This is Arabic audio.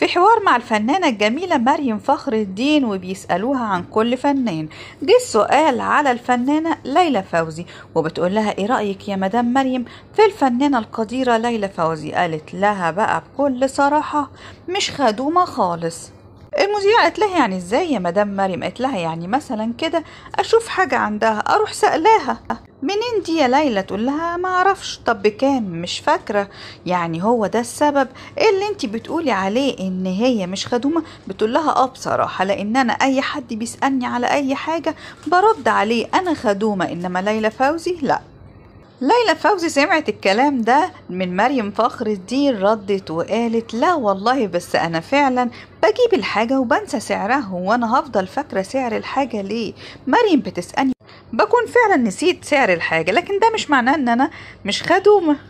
في حوار مع الفنانة الجميلة مريم فخر الدين وبيسألوها عن كل فنان جه السؤال على الفنانة ليلى فوزي وبتقول لها ايه رأيك يا مدام مريم في الفنانة القديرة ليلى فوزي قالت لها بقى بكل صراحة مش خدومة خالص المذيعة قالت لها يعني ازاي يا مدام مريم قالت لها يعني مثلا كده اشوف حاجة عندها اروح سألاها منين دي يا ليلى تقول لها ما اعرفش طب بكام مش فاكرة يعني هو ده السبب ايه اللي انت بتقولي عليه ان هي مش خدومة بتقول لها اه بصراحة لان انا اي حد بيسألني على اي حاجة برد عليه انا خدومة انما ليلى فوزي لا ليلى فوزي سمعت الكلام ده من مريم فخر الدين ردت وقالت لا والله بس انا فعلا بجيب الحاجه وبنسى سعرها وانا هفضل فاكره سعر الحاجه ليه مريم بتسالني بكون فعلا نسيت سعر الحاجه لكن ده مش معناه ان انا مش خدومه